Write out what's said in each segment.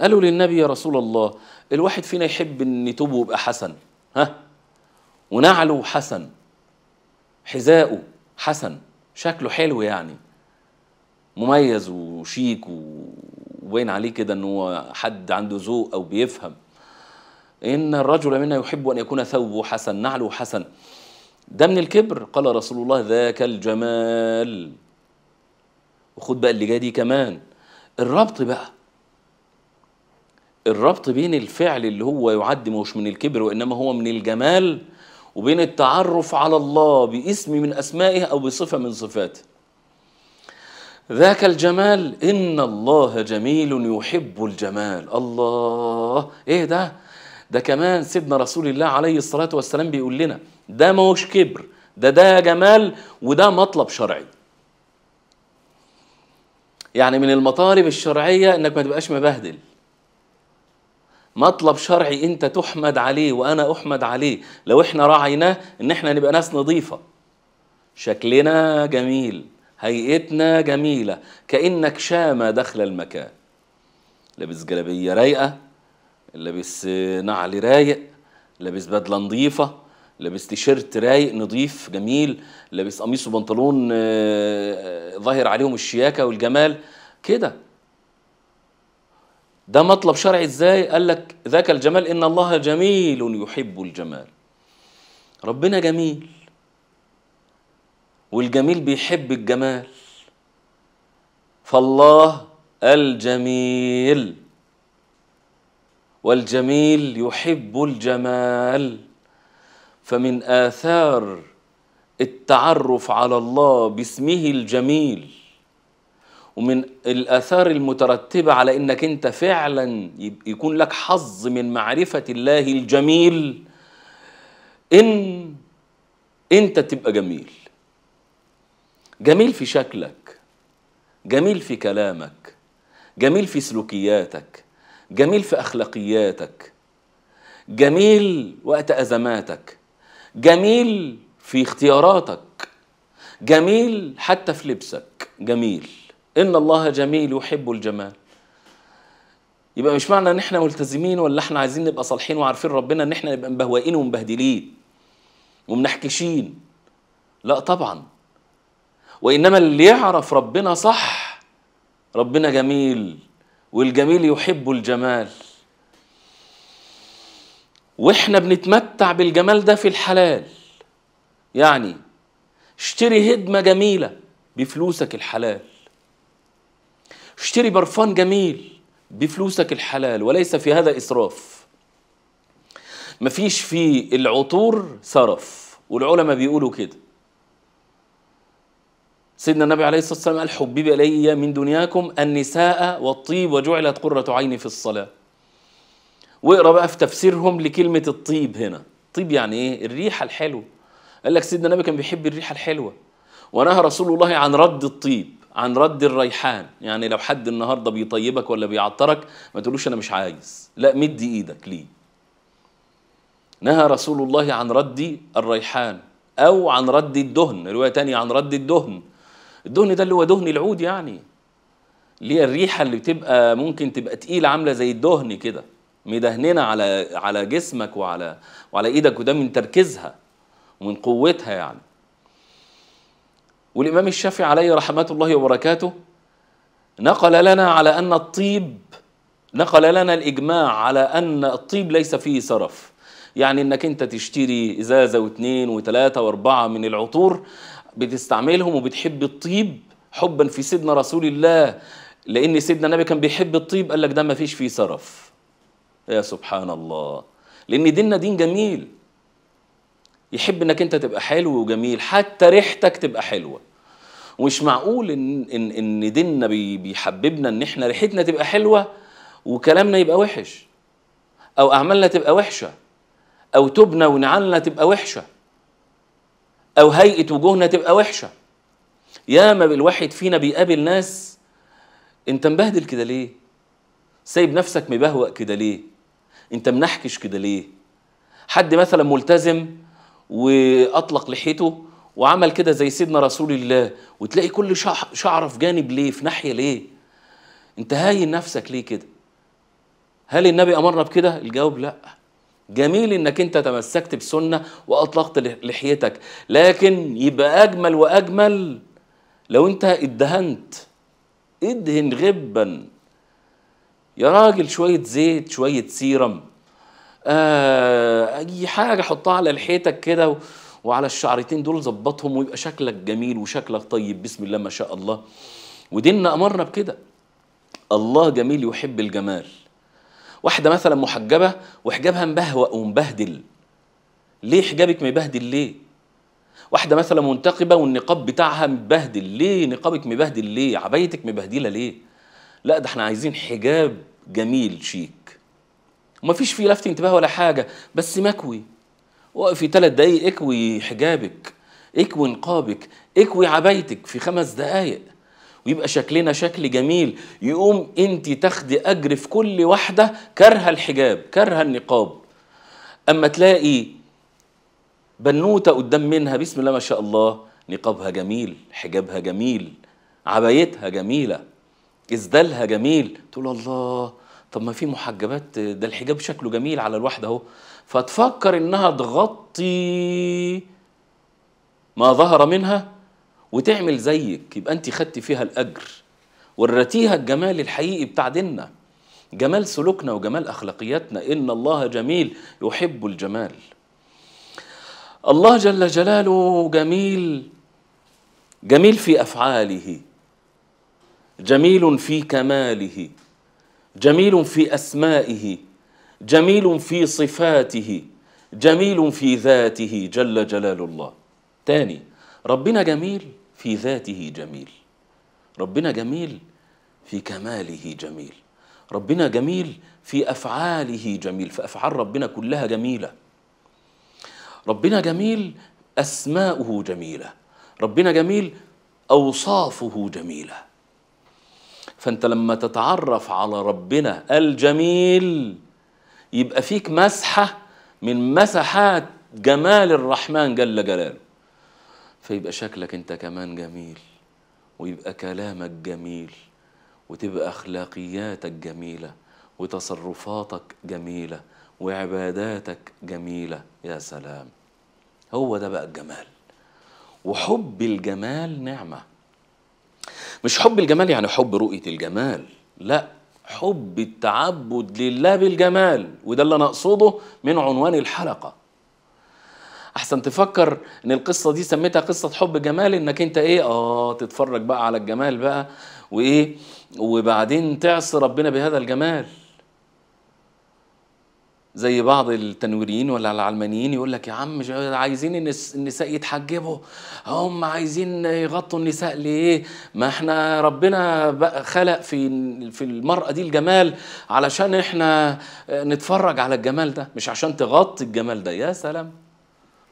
قالوا للنبي يا رسول الله الواحد فينا يحب ان توبه يبقى حسن ها ونعله حسن حذاؤه حسن شكله حلو يعني مميز وشيك وباين عليه كده ان هو حد عنده ذوق او بيفهم ان الرجل منا يحب ان يكون ثوبه حسن نعله حسن ده من الكبر قال رسول الله ذاك الجمال وخد بقى اللي جاي دي كمان الربط بقى الربط بين الفعل اللي هو يعد مش من الكبر وإنما هو من الجمال وبين التعرف على الله باسم من أسمائه أو بصفة من صفاته ذاك الجمال إن الله جميل يحب الجمال الله إيه ده ده كمان سيدنا رسول الله عليه الصلاة والسلام بيقول لنا ده مش كبر ده ده جمال وده مطلب شرعي يعني من المطالب الشرعية انك ما تبقاش مبهدل مطلب شرعي انت تحمد عليه وانا احمد عليه لو احنا راعيناه ان احنا نبقى ناس نظيفه شكلنا جميل هيئتنا جميله كانك شامه داخل المكان لابس جلابيه رايقه لابس نعل رايق لابس بدله نظيفه لابس تيشيرت رايق نظيف جميل لابس قميص وبنطلون آه، آه، ظاهر عليهم الشياكه والجمال كده ده مطلب شرعي ازاي قال لك ذاك الجمال ان الله جميل يحب الجمال ربنا جميل والجميل بيحب الجمال فالله الجميل والجميل يحب الجمال فمن آثار التعرف على الله باسمه الجميل ومن الآثار المترتبة على إنك أنت فعلا يكون لك حظ من معرفة الله الجميل إن أنت تبقى جميل جميل في شكلك جميل في كلامك جميل في سلوكياتك جميل في أخلاقياتك جميل وقت أزماتك جميل في اختياراتك جميل حتى في لبسك جميل إن الله جميل يحب الجمال يبقى مش معنى ان احنا ملتزمين ولا احنا عايزين نبقى صالحين وعارفين ربنا ان احنا نبقى مبهوئين ومبهدلين ومنحكشين لا طبعا وانما اللي يعرف ربنا صح ربنا جميل والجميل يحب الجمال واحنا بنتمتع بالجمال ده في الحلال يعني اشتري هدمه جميله بفلوسك الحلال اشتري برفان جميل بفلوسك الحلال وليس في هذا إسراف مفيش في العطور سرف والعلماء بيقولوا كده سيدنا النبي عليه الصلاة والسلام قال حبيب إلي من دنياكم النساء والطيب وجعلت قرة عيني في الصلاة واقرا بقى في تفسيرهم لكلمة الطيب هنا طيب يعني إيه الريحة الحلوة قال لك سيدنا النبي كان بيحب الريحة الحلوة ونهى رسول الله عن رد الطيب عن رد الريحان يعني لو حد النهارده بيطيبك ولا بيعطرك ما تقولوش انا مش عايز لا مد ايدك ليه نهى رسول الله عن رد الريحان او عن رد الدهن روايه تانية عن رد الدهن الدهن ده اللي هو دهن العود يعني اللي هي الريحه اللي بتبقى ممكن تبقى تقيله عامله زي الدهن كده مدهننا على على جسمك وعلى وعلى ايدك وده من تركيزها ومن قوتها يعني والإمام الشافعي عليه رحمة الله وبركاته نقل لنا على أن الطيب نقل لنا الإجماع على أن الطيب ليس فيه سرف يعني أنك أنت تشتري إزازة واثنين وثلاثة وأربعة من العطور بتستعملهم وبتحب الطيب حبا في سيدنا رسول الله لأن سيدنا النبي كان بيحب الطيب قال لك ده ما فيش فيه سرف يا سبحان الله لأن ديننا دين جميل يحب انك انت تبقى حلو وجميل حتى ريحتك تبقى حلوه ومش معقول ان ان ان ديننا بيحببنا ان احنا ريحتنا تبقى حلوه وكلامنا يبقى وحش او اعمالنا تبقى وحشه او توبنا ونعالنا تبقى وحشه او هيئه وجوهنا تبقى وحشه ياما بالواحد فينا بيقابل ناس انت مبهدل كده ليه سايب نفسك مبهوأ كده ليه انت منحكش كده ليه حد مثلا ملتزم واطلق لحيته وعمل كده زي سيدنا رسول الله وتلاقي كل شعره في جانب ليه في ناحيه ليه انت هاين نفسك ليه كده هل النبي امرنا بكده الجواب لا جميل انك انت تمسكت بسنه واطلقت لحيتك لكن يبقى اجمل واجمل لو انت ادهنت ادهن غبا يا راجل شويه زيت شويه سيرم آه اي حاجه حطها على لحيتك كده و... وعلى الشعرتين دول ظبطهم ويبقى شكلك جميل وشكلك طيب بسم الله ما شاء الله وديننا امرنا بكده الله جميل يحب الجمال واحده مثلا محجبه وحجابها مبهوأ ومبهدل ليه حجابك مبهدل ليه واحده مثلا منتقبه والنقاب بتاعها مبهدل ليه نقابك مبهدل ليه عبايتك مبهدله ليه لا ده احنا عايزين حجاب جميل شيك ومفيش فيه لفت انتباه ولا حاجه بس مكوي وقفي ثلاث دقايق اكوي حجابك اكوي نقابك اكوي عبايتك في خمس دقايق ويبقى شكلنا شكل جميل يقوم انت تاخدي اجر في كل واحده كارهه الحجاب كارهه النقاب اما تلاقي بنوته قدام منها بسم الله ما شاء الله نقابها جميل حجابها جميل عبايتها جميله ازدالها جميل تقول الله طب ما في محجبات ده الحجاب شكله جميل على الواحدة اهو فتفكر إنها تغطي ما ظهر منها وتعمل زيك يبقى أنت خدتي فيها الأجر ورتيها الجمال الحقيقي بتاع ديننا جمال سلوكنا وجمال أخلاقياتنا إن الله جميل يحب الجمال الله جل جلاله جميل جميل في أفعاله جميل في كماله جميل في اسمائه جميل في صفاته جميل في ذاته جل جلال الله ثاني ربنا جميل في ذاته جميل ربنا جميل في كماله جميل ربنا جميل في افعاله جميل فافعال ربنا كلها جميله ربنا جميل اسماؤه جميله ربنا جميل اوصافه جميله فانت لما تتعرف على ربنا الجميل يبقى فيك مسحه من مسحات جمال الرحمن جل جلاله فيبقى شكلك انت كمان جميل ويبقى كلامك جميل وتبقى اخلاقياتك جميله وتصرفاتك جميله وعباداتك جميله يا سلام هو ده بقى الجمال وحب الجمال نعمه مش حب الجمال يعني حب رؤية الجمال لا حب التعبد لله بالجمال وده اللي انا اقصده من عنوان الحلقه احسن تفكر ان القصه دي سميتها قصه حب جمال انك انت ايه اه تتفرج بقى على الجمال بقى وايه وبعدين تعصي ربنا بهذا الجمال زي بعض التنويريين ولا العلمانيين يقول لك يا عم عايزين النساء يتحجبوا هم عايزين يغطوا النساء ليه ما احنا ربنا بقى خلق في في المرأة دي الجمال علشان احنا نتفرج على الجمال ده مش عشان تغطي الجمال ده يا سلام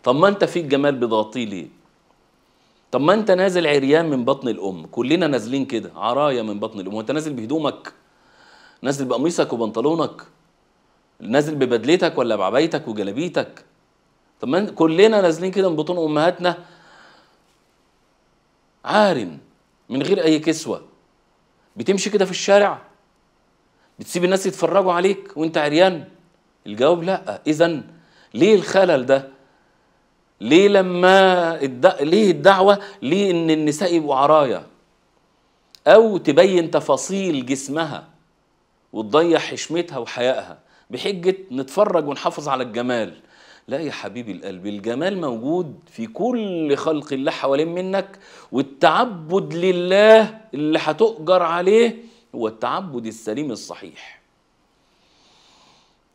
طب ما انت في الجمال بتغطيه ليه طب ما انت نازل عريان من بطن الام كلنا نازلين كده عرايا من بطن الام وانت نازل بهدومك نازل بقميصك وبنطلونك نازل ببدلتك ولا بعبايتك وجلابيتك طب ما كلنا نازلين كده من بطون امهاتنا عار من غير اي كسوه بتمشي كده في الشارع بتسيب الناس يتفرجوا عليك وانت عريان الجواب لا اذا ليه الخلل ده ليه لما الد... ليه الدعوه ليه ان النساء يبقوا عرايا او تبين تفاصيل جسمها وتضيع حشمتها وحيائها بحجة نتفرج ونحافظ على الجمال لا يا حبيبي القلب الجمال موجود في كل خلق الله حوالين منك والتعبد لله اللي هتؤجر عليه هو التعبد السليم الصحيح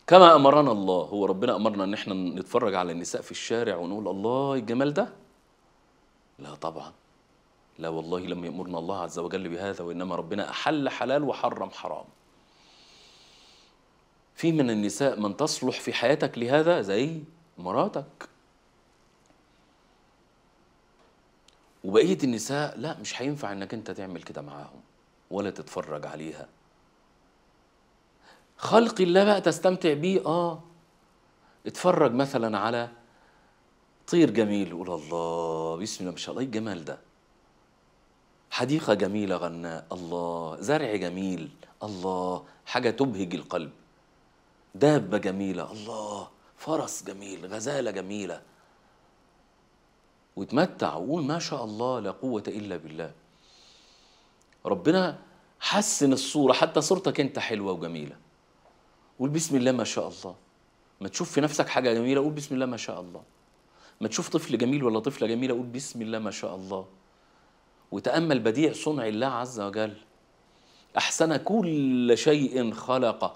كما امرنا الله هو ربنا امرنا ان احنا نتفرج على النساء في الشارع ونقول الله الجمال ده لا طبعا لا والله لم يامرنا الله عز وجل بهذا وانما ربنا احل حلال وحرم حرام في من النساء من تصلح في حياتك لهذا زي مراتك وبقية النساء لا مش هينفع انك انت تعمل كده معاهم ولا تتفرج عليها خلق الله بقى تستمتع بيه اه اتفرج مثلا على طير جميل قول الله بسم الله ما شاء الله إيه الجمال ده حديقة جميلة غناء الله زرع جميل الله حاجة تبهج القلب دابة جميلة الله فرس جميل غزالة جميلة واتمتع وقول ما شاء الله لا قوة إلا بالله ربنا حسن الصورة حتى صورتك أنت حلوة وجميلة قول بسم الله ما شاء الله ما تشوف في نفسك حاجة جميلة قول بسم الله ما شاء الله ما تشوف طفل جميل ولا طفلة جميلة قول بسم الله ما شاء الله وتأمل بديع صنع الله عز وجل أحسن كل شيء خلقه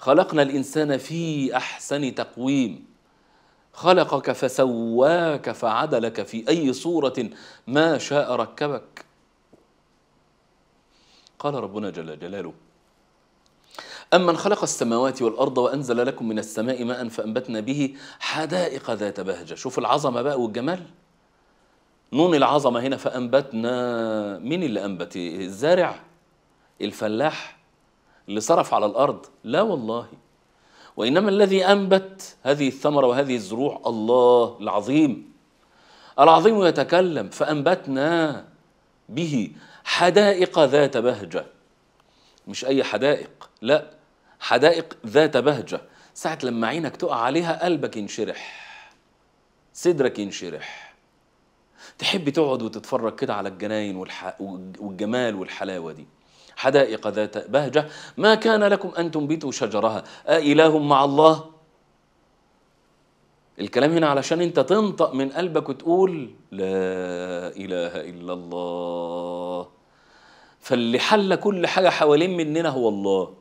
خلقنا الانسان في احسن تقويم خلقك فسواك فعدلك في اي صوره ما شاء ركبك قال ربنا جل جلاله أمن خلق السماوات والأرض وأنزل لكم من السماء ماء فأنبتنا به حدائق ذات بهجة شوف العظمة بقى والجمال نون العظمة هنا فأنبتنا مين اللي أنبت الزارع الفلاح اللي صرف على الارض لا والله وانما الذي انبت هذه الثمره وهذه الزروع الله العظيم العظيم يتكلم فانبتنا به حدائق ذات بهجه مش اي حدائق لا حدائق ذات بهجه ساعه لما عينك تقع عليها قلبك ينشرح صدرك ينشرح تحب تقعد وتتفرج كده على الجناين والجمال والحلاوه دي حدائق ذات بهجة ما كان لكم أن تنبتوا شجرها أإله مع الله الكلام هنا علشان انت تنطق من قلبك وتقول لا إله إلا الله فاللي حل كل حاجة حوالين مننا هو الله